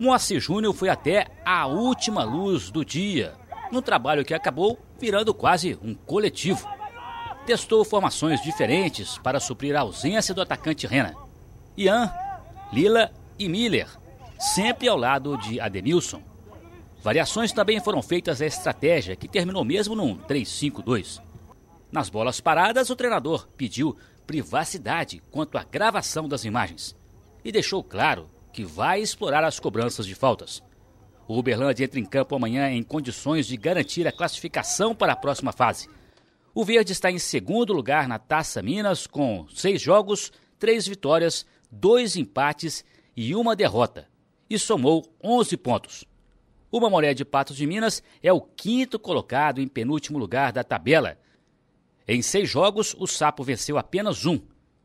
Moacir Júnior foi até a última luz do dia, num trabalho que acabou virando quase um coletivo. Testou formações diferentes para suprir a ausência do atacante Rena. Ian, Lila e Miller, sempre ao lado de Ademilson. Variações também foram feitas à estratégia, que terminou mesmo num 3-5-2. Nas bolas paradas, o treinador pediu privacidade quanto à gravação das imagens e deixou claro que vai explorar as cobranças de faltas. O Uberlândia entra em campo amanhã em condições de garantir a classificação para a próxima fase. O Verde está em segundo lugar na Taça Minas com seis jogos, três vitórias, dois empates e uma derrota, e somou 11 pontos. O Mamoré de Patos de Minas é o quinto colocado em penúltimo lugar da tabela. Em seis jogos, o Sapo venceu apenas um,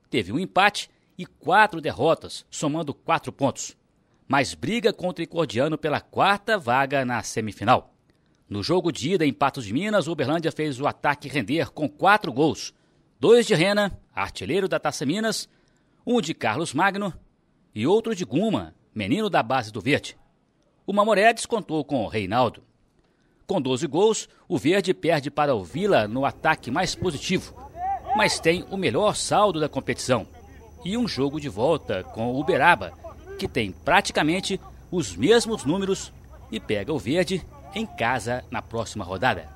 teve um empate e quatro derrotas, somando quatro pontos, mas briga com o tricordiano pela quarta vaga na semifinal. No jogo de ida em Patos de Minas, o Uberlândia fez o ataque render com quatro gols: dois de Rena, artilheiro da Taça Minas, um de Carlos Magno e outro de Guma, menino da base do Verde. O Mamoré descontou com o Reinaldo. Com 12 gols, o Verde perde para o Vila no ataque mais positivo, mas tem o melhor saldo da competição e um jogo de volta com o Uberaba, que tem praticamente os mesmos números e pega o verde em casa na próxima rodada.